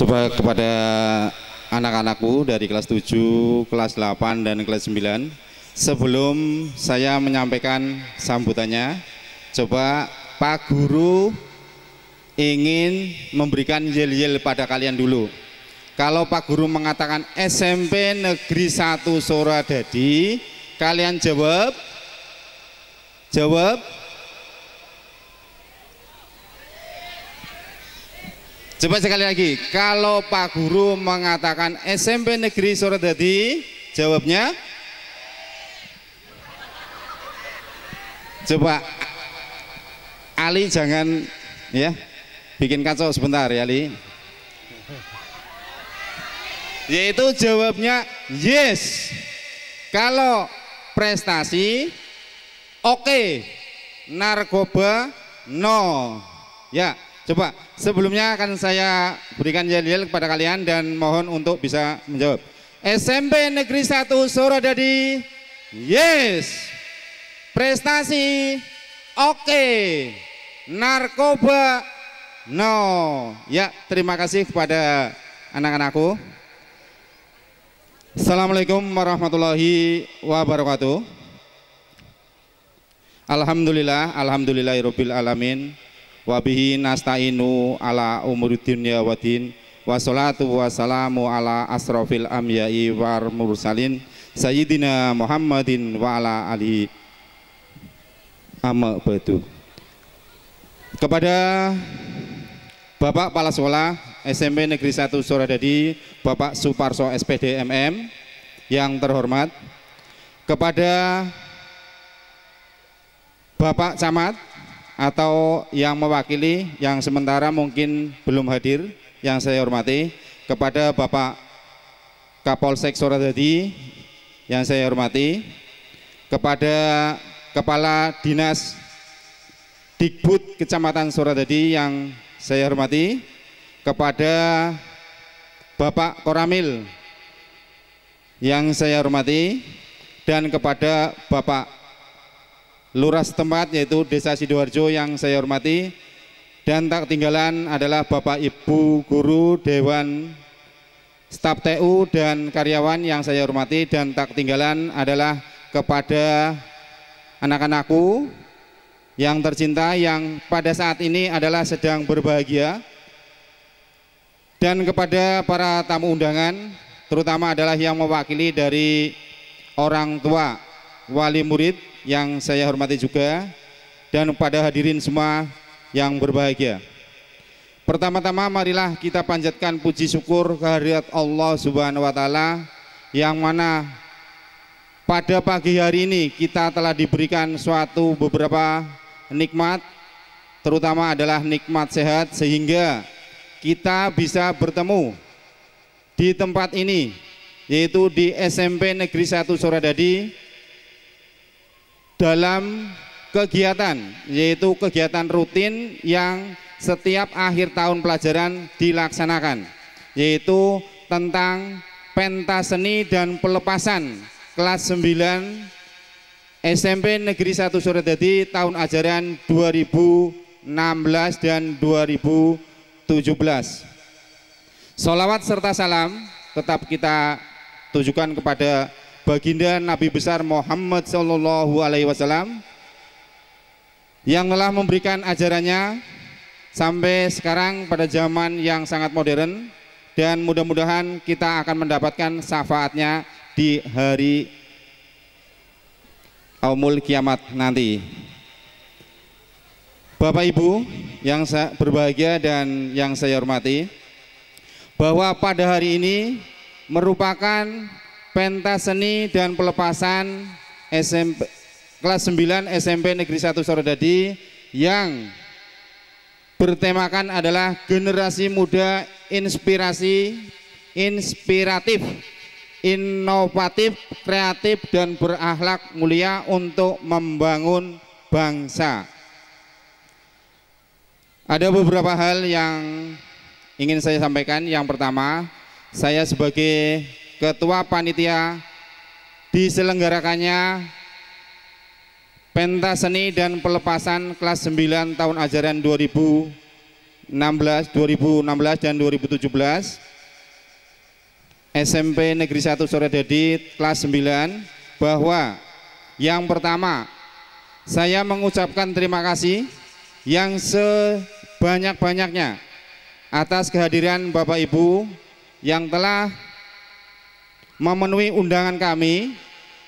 coba kepada anak-anakku dari kelas 7, kelas 8 dan kelas 9 sebelum saya menyampaikan sambutannya coba Pak Guru ingin memberikan yel-yel pada kalian dulu kalau Pak Guru mengatakan SMP Negeri 1 Soradadi kalian jawab jawab Coba sekali lagi, kalau Pak Guru mengatakan SMP Negeri Sorodadi, jawabnya Coba Ali jangan ya bikin kacau sebentar ya Ali. Yaitu jawabnya yes. Kalau prestasi oke, okay. narkoba no. Ya, Coba sebelumnya akan saya berikan yel kepada kalian dan mohon untuk bisa menjawab. SMP Negeri 1 Suradadi. Yes. Prestasi oke. Okay. Narkoba no. Ya, terima kasih kepada anak-anakku. Assalamualaikum warahmatullahi wabarakatuh. Alhamdulillah, alhamdulillahirabbil alamin wa bihi nasta'inu ala umur dunya wa din wa salatu wa salamu ala asrafil amyai war mursalin sayyidina Muhammadin wa ala alihi amma batu kepada Bapak Kepala Sekolah SMP Negeri 1 Suradadi, Bapak Suparso SPD MM yang terhormat, kepada Bapak Camat atau yang mewakili yang sementara mungkin belum hadir yang saya hormati kepada Bapak Kapolsek Soradadi yang saya hormati kepada Kepala Dinas Dikbud Kecamatan Soradadi yang saya hormati kepada Bapak Koramil yang saya hormati dan kepada Bapak lurah setempat yaitu Desa Sidoarjo yang saya hormati dan tak ketinggalan adalah Bapak Ibu Guru Dewan Staf TU dan karyawan yang saya hormati dan tak ketinggalan adalah kepada anak-anakku yang tercinta yang pada saat ini adalah sedang berbahagia dan kepada para tamu undangan terutama adalah yang mewakili dari orang tua wali murid yang saya hormati juga dan pada hadirin semua yang berbahagia. Pertama-tama marilah kita panjatkan puji syukur kehadirat Allah Subhanahu wa taala yang mana pada pagi hari ini kita telah diberikan suatu beberapa nikmat terutama adalah nikmat sehat sehingga kita bisa bertemu di tempat ini yaitu di SMP Negeri 1 Soradadi dalam kegiatan yaitu kegiatan rutin yang setiap akhir tahun pelajaran dilaksanakan yaitu tentang pentas seni dan pelepasan kelas 9 SMP Negeri 1 Suradadi tahun ajaran 2016 dan 2017 salawat serta salam tetap kita tujukan kepada baginda Nabi besar Muhammad Shallallahu Alaihi Wasallam yang telah memberikan ajarannya sampai sekarang pada zaman yang sangat modern dan mudah-mudahan kita akan mendapatkan syafaatnya di hari Aumul Kiamat nanti. Bapak Ibu yang saya berbahagia dan yang saya hormati, bahwa pada hari ini merupakan pentas seni dan pelepasan SMP kelas 9 SMP Negeri 1 Sorodadi yang bertemakan adalah generasi muda inspirasi inspiratif inovatif kreatif dan berakhlak mulia untuk membangun bangsa ada beberapa hal yang ingin saya sampaikan yang pertama saya sebagai ketua panitia diselenggarakannya pentas seni dan pelepasan kelas 9 tahun ajaran 2016 2016 dan 2017 SMP Negeri 1 Sore Dedi kelas 9 bahwa yang pertama saya mengucapkan terima kasih yang sebanyak-banyaknya atas kehadiran Bapak Ibu yang telah memenuhi undangan kami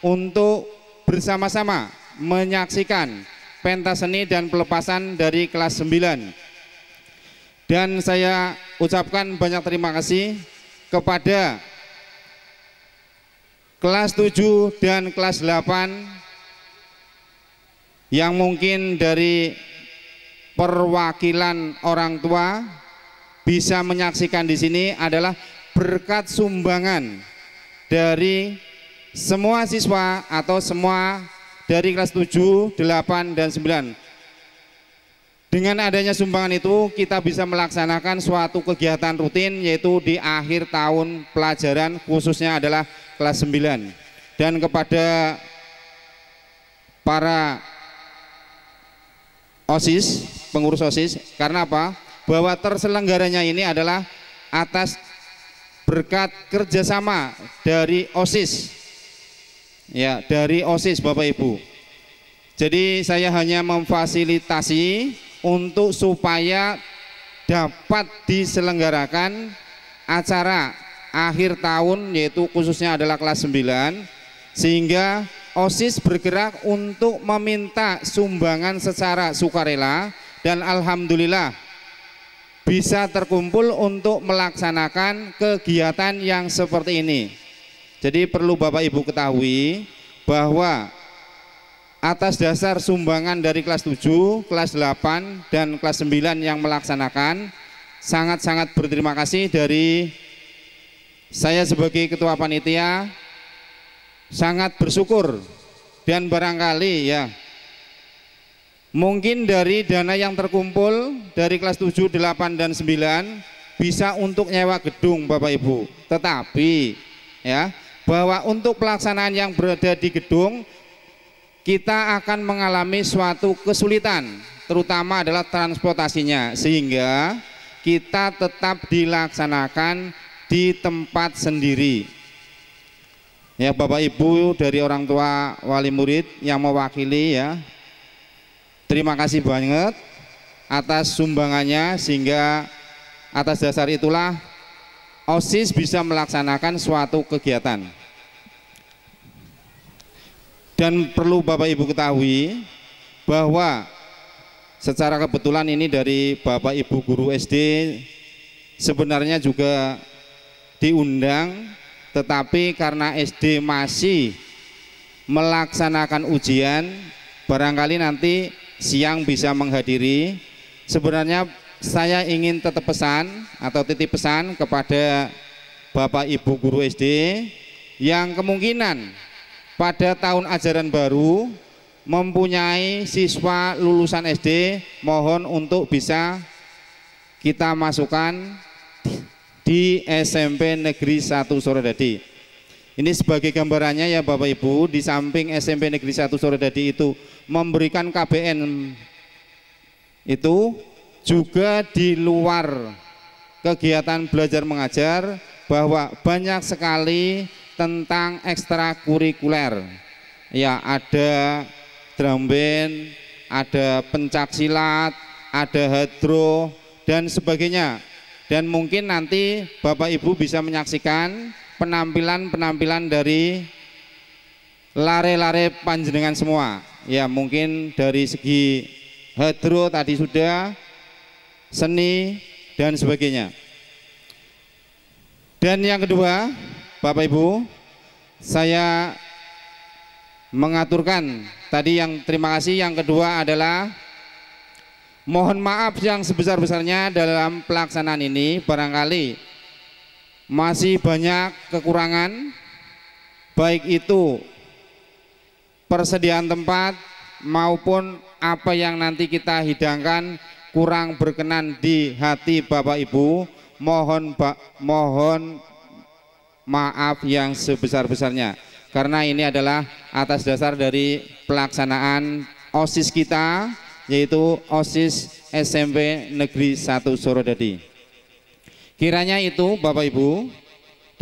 untuk bersama-sama menyaksikan pentas seni dan pelepasan dari kelas 9. Dan saya ucapkan banyak terima kasih kepada kelas 7 dan kelas 8 yang mungkin dari perwakilan orang tua bisa menyaksikan di sini adalah berkat sumbangan dari semua siswa atau semua dari kelas 7, 8, dan 9. Dengan adanya sumbangan itu kita bisa melaksanakan suatu kegiatan rutin yaitu di akhir tahun pelajaran khususnya adalah kelas 9. Dan kepada para OSIS, pengurus OSIS, karena apa? Bahwa terselenggaranya ini adalah atas berkat kerjasama dari OSIS ya dari OSIS Bapak Ibu jadi saya hanya memfasilitasi untuk supaya dapat diselenggarakan acara akhir tahun yaitu khususnya adalah kelas 9 sehingga OSIS bergerak untuk meminta sumbangan secara sukarela dan Alhamdulillah bisa terkumpul untuk melaksanakan kegiatan yang seperti ini. Jadi perlu Bapak Ibu ketahui bahwa atas dasar sumbangan dari kelas 7, kelas 8 dan kelas 9 yang melaksanakan sangat-sangat berterima kasih dari saya sebagai ketua panitia sangat bersyukur dan barangkali ya Mungkin dari dana yang terkumpul dari kelas 7, 8, dan 9 bisa untuk nyewa gedung Bapak Ibu. Tetapi ya bahwa untuk pelaksanaan yang berada di gedung kita akan mengalami suatu kesulitan terutama adalah transportasinya sehingga kita tetap dilaksanakan di tempat sendiri ya Bapak Ibu dari orang tua wali murid yang mewakili ya Terima kasih banget atas sumbangannya sehingga atas dasar itulah OSIS bisa melaksanakan suatu kegiatan. Dan perlu Bapak Ibu ketahui bahwa secara kebetulan ini dari Bapak Ibu guru SD sebenarnya juga diundang tetapi karena SD masih melaksanakan ujian barangkali nanti siang bisa menghadiri. Sebenarnya saya ingin tetap pesan atau titip pesan kepada Bapak Ibu Guru SD yang kemungkinan pada tahun ajaran baru mempunyai siswa lulusan SD mohon untuk bisa kita masukkan di SMP Negeri 1 Sorodadi. Ini sebagai gambarannya ya Bapak Ibu, di samping SMP Negeri 1 Sorodadi itu memberikan KBN itu juga di luar kegiatan belajar mengajar bahwa banyak sekali tentang ekstrakurikuler ya ada drum band ada pencak silat ada hadro dan sebagainya dan mungkin nanti Bapak Ibu bisa menyaksikan penampilan-penampilan dari lare-lare panjenengan semua ya mungkin dari segi hetero tadi sudah seni dan sebagainya dan yang kedua Bapak Ibu saya mengaturkan tadi yang terima kasih yang kedua adalah mohon maaf yang sebesar-besarnya dalam pelaksanaan ini barangkali masih banyak kekurangan baik itu persediaan tempat maupun apa yang nanti kita hidangkan kurang berkenan di hati Bapak Ibu mohon ba mohon maaf yang sebesar-besarnya karena ini adalah atas dasar dari pelaksanaan OSIS kita yaitu OSIS SMP Negeri 1 Surodadi kiranya itu Bapak Ibu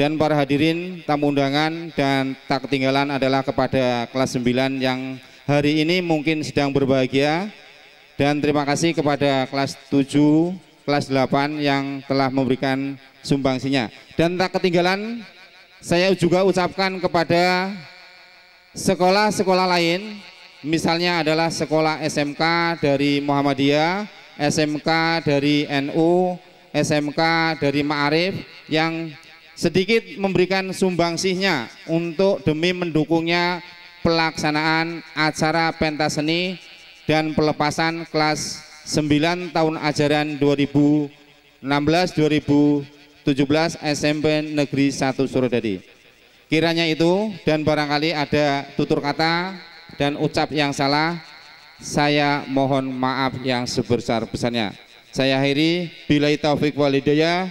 dan para hadirin tamu undangan dan tak ketinggalan adalah kepada kelas 9 yang hari ini mungkin sedang berbahagia dan terima kasih kepada kelas 7, kelas 8 yang telah memberikan sumbangsinya dan tak ketinggalan saya juga ucapkan kepada sekolah-sekolah lain misalnya adalah sekolah SMK dari Muhammadiyah, SMK dari NU, SMK dari Ma'arif yang sedikit memberikan sumbangsihnya untuk demi mendukungnya pelaksanaan acara pentas seni dan pelepasan kelas 9 tahun ajaran 2016-2017 SMP Negeri 1 Surodadi. Kiranya itu dan barangkali ada tutur kata dan ucap yang salah, saya mohon maaf yang sebesar-besarnya. Saya akhiri, bila taufik walidaya,